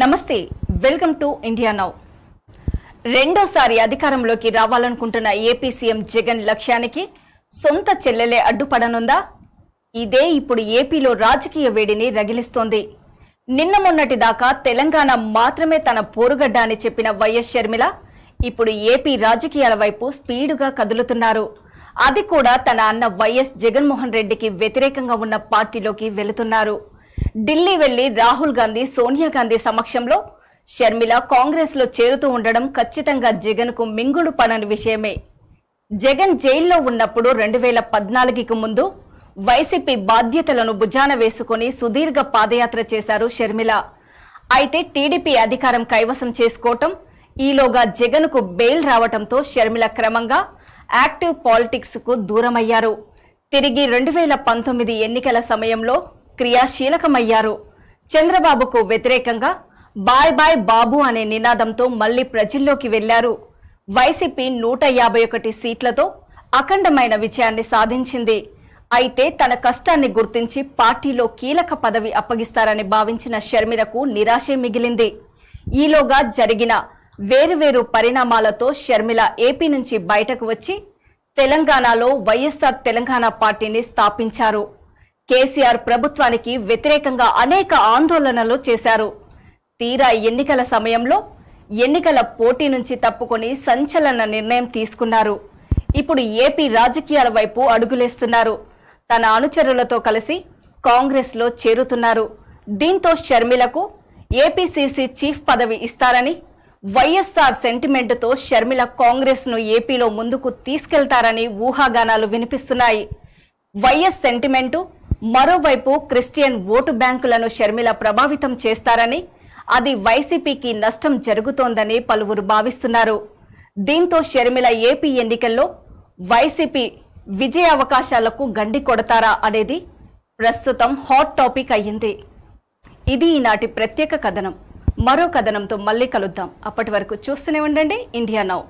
నమస్తే welcome to India now రెండోసారి అధికారంలోకి రావాలనుకుంటున్న ఏపీ సీఎం జగన్ లక్ష్యానికి సొంత చెల్లెలే అడ్డుపడనుందా ఇదే ఇప్పుడు ఏపీలో రాజకీయ వేడిని రగిలిస్తోంది నిన్న మొన్నటి దాకా తెలంగాణ మాత్రమే తన పోరుగడ్డ అని చెప్పిన వైఎస్ షర్మిల ఇప్పుడు ఏపీ రాజకీయాల వైపు స్పీడుగా కదులుతున్నారు అది కూడా తన అన్న వైఎస్ జగన్మోహన్ రెడ్డికి వ్యతిరేకంగా ఉన్న పార్టీలోకి వెళుతున్నారు ఢిల్లీ వెళ్లి రాహుల్ గాంధీ సోనియా గాంధీ సమక్షంలో షర్మిల కాంగ్రెస్లో చేరుతూ ఉండడం ఖచ్చితంగా జగన్కు మింగుడు పనని విషయమే జగన్ జైల్లో ఉన్నప్పుడు రెండు వేల పద్నాలుగుకి ముందు వైసీపీ బాధ్యతలను భుజాన వేసుకుని సుదీర్ఘ పాదయాత్ర చేశారు షర్మిల అయితే టీడీపీ అధికారం కైవసం చేసుకోవటం ఈలోగా జగన్కు బెయిల్ రావటంతో షర్మిల క్రమంగా యాక్టివ్ పాలిటిక్స్కు దూరమయ్యారు తిరిగి రెండు వేల పంతొమ్మిది ఎన్నికల సమయంలో క్రియాశీలకమయ్యారు చంద్రబాబుకు వ్యతిరేకంగా బాయ్ బాయ్ బాబు అనే నినాదంతో మళ్లీ ప్రజల్లోకి వెళ్లారు వైసీపీ నూట యాభై ఒకటి సీట్లతో అఖండమైన విజయాన్ని సాధించింది అయితే తన కష్టాన్ని గుర్తించి పార్టీలో కీలక పదవి అప్పగిస్తారని భావించిన షర్మిలకు నిరాశే మిగిలింది ఈలోగా జరిగిన వేరువేరు పరిణామాలతో షర్మిల ఏపీ నుంచి బయటకు వచ్చి తెలంగాణలో వైఎస్ఆర్ తెలంగాణ పార్టీని స్థాపించారు కేసీఆర్ ప్రభుత్వానికి వ్యతిరేకంగా అనేక ఆందోళనలు చేశారు తీరా ఎన్నికల సమయంలో ఎన్నికల పోటీ నుంచి తప్పుకొని సంచలన నిర్ణయం తీసుకున్నారు ఇప్పుడు ఏపీ రాజకీయాల వైపు అడుగులేస్తున్నారు తన అనుచరులతో కలిసి కాంగ్రెస్లో చేరుతున్నారు దీంతో షర్మిలకు ఏపీసీసీ చీఫ్ పదవి ఇస్తారని వైఎస్ఆర్ సెంటిమెంటుతో షర్మిల కాంగ్రెస్ను ఏపీలో ముందుకు తీసుకెళ్తారని ఊహాగానాలు వినిపిస్తున్నాయి వైఎస్ సెంటిమెంటు మరోవైపు క్రిస్టియన్ ఓటు బ్యాంకులను షర్మిల ప్రభావితం చేస్తారని అది వైసీపీకి నష్టం జరుగుతోందని పలువురు భావిస్తున్నారు దీంతో షర్మిల ఏపీ ఎన్నికల్లో వైసీపీ విజయ అవకాశాలకు గండి కొడతారా అనేది ప్రస్తుతం హాట్ టాపిక్ అయ్యింది ఇది ఈనాటి ప్రత్యేక కథనం మరో కథనంతో మళ్ళీ కలుద్దాం అప్పటి వరకు చూస్తూనే ఉండండి ఇండియా నౌ